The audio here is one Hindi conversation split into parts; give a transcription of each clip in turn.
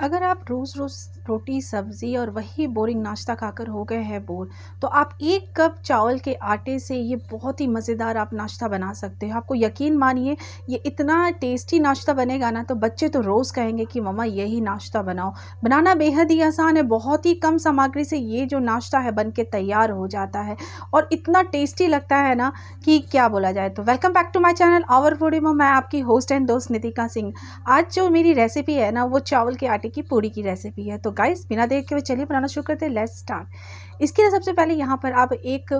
अगर आप रोज़ रोज़ रोटी सब्ज़ी और वही बोरिंग नाश्ता खाकर हो गए हैं बोर तो आप एक कप चावल के आटे से ये बहुत ही मज़ेदार आप नाश्ता बना सकते हो आपको यकीन मानिए ये इतना टेस्टी नाश्ता बनेगा ना तो बच्चे तो रोज़ कहेंगे कि ममा यही नाश्ता बनाओ बनाना बेहद ही आसान है बहुत ही कम सामग्री से ये जो नाश्ता है बन के तैयार हो जाता है और इतना टेस्टी लगता है ना कि क्या बोला जाए तो welcome back to my channel our foodie मैं आपकी होस्ट एंड दोस्त नितिका सिंह आज जो मेरी रेसिपी है ना वो चावल के आटे आटे की पूड़ी की रेसिपी है तो गाइस बिना देर के वे चलिए बनाना शुरू करते हैं लेट्स स्टार्ट इसके लिए सबसे पहले यहाँ पर आप एक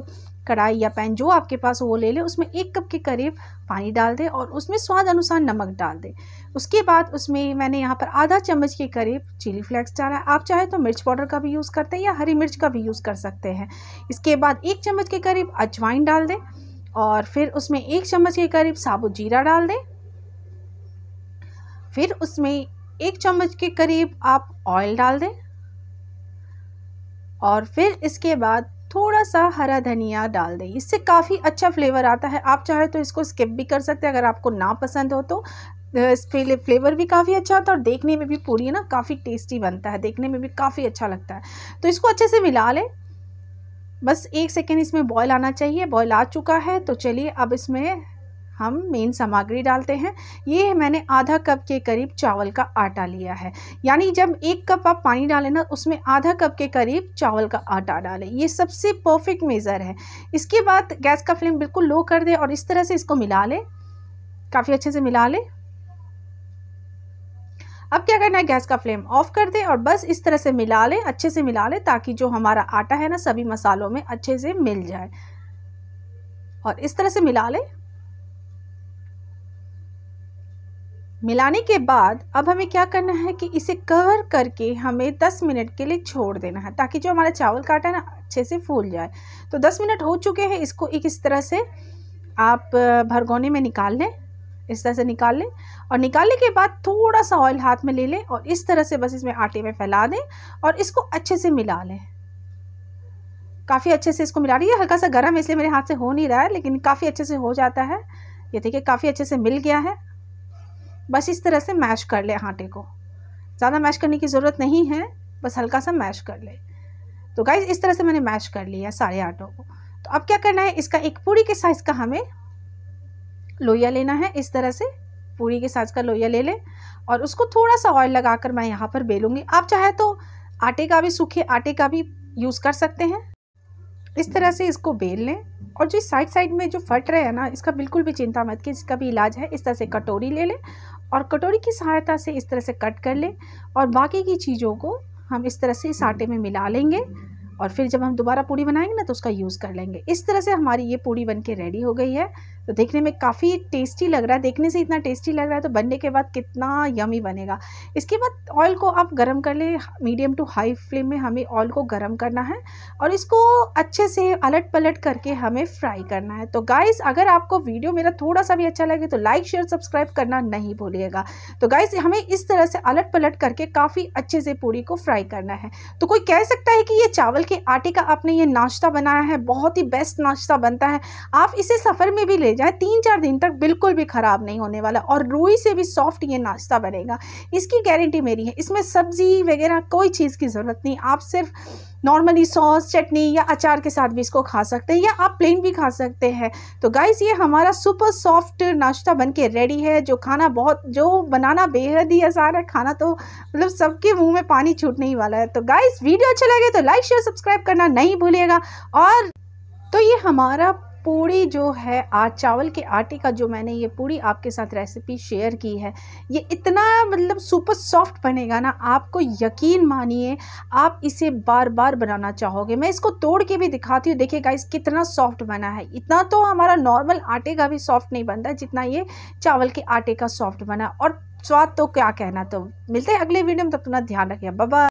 कढ़ाई या पैन जो आपके पास वो ले लें उसमें एक कप के करीब पानी डाल दें और उसमें स्वाद अनुसार नमक डाल दें उसके बाद उसमें मैंने यहाँ पर आधा चम्मच के करीब चिली फ्लेक्स डाला है आप चाहे तो मिर्च पाउडर का भी यूज़ करते हैं या हरी मिर्च का भी यूज़ कर सकते हैं इसके बाद एक चम्मच के करीब अजवाइन डाल दें और फिर उसमें एक चम्मच के करीब साबुत जीरा डाल दें फिर उसमें एक चम्मच के करीब आप ऑयल डाल दें और फिर इसके बाद थोड़ा सा हरा धनिया डाल दें इससे काफ़ी अच्छा फ्लेवर आता है आप चाहे तो इसको स्किप भी कर सकते हैं अगर आपको ना पसंद हो तो इस फ्लेवर भी काफ़ी अच्छा आता है और देखने में भी पूरी है ना काफ़ी टेस्टी बनता है देखने में भी काफ़ी अच्छा लगता है तो इसको अच्छे से मिला लें बस एक सेकेंड इसमें बॉयल आना चाहिए बॉयल आ चुका है तो चलिए अब इसमें हम मेन सामग्री डालते हैं ये मैंने आधा कप के करीब चावल का आटा लिया है यानी जब एक कप आप पानी डालें ना उसमें आधा कप के करीब चावल का आटा डालें ये सबसे परफेक्ट मेज़र है इसके बाद गैस का फ्लेम बिल्कुल लो कर दें और इस तरह से इसको मिला लें काफ़ी अच्छे से मिला लें अब क्या करना है गैस का फ्लेम ऑफ कर दें और बस इस तरह से मिला लें अच्छे से मिला लें ताकि जो हमारा आटा है ना सभी मसालों में अच्छे से मिल जाए और इस तरह से मिला लें मिलाने के बाद अब हमें क्या करना है कि इसे कवर करके हमें 10 मिनट के लिए छोड़ देना है ताकि जो हमारा चावल काटा है ना अच्छे से फूल जाए तो 10 मिनट हो चुके हैं इसको एक इस तरह से आप भरगोने में निकाल लें इस तरह से निकाल लें और निकालने के बाद थोड़ा सा ऑयल हाथ में ले लें और इस तरह से बस इसमें आटे में फैला दें और इसको अच्छे से मिला लें काफ़ी अच्छे से इसको मिला रही है हल्का सा गर्म है इसलिए मेरे हाथ से हो नहीं रहा है लेकिन काफ़ी अच्छे से हो जाता है ये देखिए काफ़ी अच्छे से मिल गया है बस इस तरह से मैश कर ले आटे को ज़्यादा मैश करने की ज़रूरत नहीं है बस हल्का सा मैश कर ले तो गाइज इस तरह से मैंने मैश कर लिया सारे आटों को तो अब क्या करना है इसका एक पूरी के साइज़ का हमें लोहिया लेना है इस तरह से पूरी के साइज़ का लोहिया ले लें और उसको थोड़ा सा ऑयल लगा कर मैं यहाँ पर बेलूँगी आप चाहे तो आटे का भी सूखे आटे का भी यूज़ कर सकते हैं इस तरह से इसको बेल लें और जो साइड साइड में जो फट रहे हैं ना इसका बिल्कुल भी चिंता मत कि इसका भी इलाज है इस तरह से कटोरी ले लें और कटोरी की सहायता से इस तरह से कट कर लें और बाकी की चीज़ों को हम इस तरह से आटे में मिला लेंगे और फिर जब हम दोबारा पूड़ी बनाएंगे ना तो उसका यूज़ कर लेंगे इस तरह से हमारी ये पूड़ी बन के रेडी हो गई है तो देखने में काफ़ी टेस्टी लग रहा है देखने से इतना टेस्टी लग रहा है तो बनने के बाद कितना यमी बनेगा इसके बाद ऑयल को आप गर्म कर लें मीडियम टू हाई फ्लेम में हमें ऑयल को गर्म करना है और इसको अच्छे से अलट पलट करके हमें फ्राई करना है तो गाइस अगर आपको वीडियो मेरा थोड़ा सा भी अच्छा लगे तो लाइक शेयर सब्सक्राइब करना नहीं भूलिएगा तो गाइस हमें इस तरह से अलट पलट करके काफ़ी अच्छे से पूड़ी को फ्राई करना है तो कोई कह सकता है कि ये चावल के आटे का आपने ये नाश्ता बनाया है बहुत ही बेस्ट नाश्ता बनता है आप इसे सफ़र में भी ले जाएं तीन चार दिन तक बिल्कुल भी ख़राब नहीं होने वाला और रोई से भी सॉफ्ट ये नाश्ता बनेगा इसकी गारंटी मेरी है इसमें सब्ज़ी वगैरह कोई चीज़ की ज़रूरत नहीं आप सिर्फ नॉर्मली सॉस चटनी या अचार के साथ भी इसको खा सकते हैं या आप प्लेन भी खा सकते हैं तो गाइस ये हमारा सुपर सॉफ्ट नाश्ता बनके रेडी है जो खाना बहुत जो बनाना बेहद ही आसान है खाना तो मतलब सबके मुंह में पानी छूटने ही वाला है तो गाइस वीडियो अच्छा लगे तो लाइक शेयर सब्सक्राइब सब्सक्राइब करना नहीं भूलिएगा और तो ये हमारा पूड़ी जो है आज चावल के आटे का जो मैंने ये पूड़ी आपके साथ रेसिपी शेयर की है ये इतना मतलब सुपर सॉफ्ट बनेगा ना आपको यकीन मानिए आप इसे बार बार बनाना चाहोगे मैं इसको तोड़ के भी दिखाती हूँ देखिए गाइस कितना सॉफ्ट बना है इतना तो हमारा नॉर्मल आटे का भी सॉफ्ट नहीं बनता जितना ये चावल के आटे का सॉफ्ट बना और स्वाद तो क्या कहना तो मिलते हैं अगले वीडियो में तब तो अपना ध्यान रखिए बाबा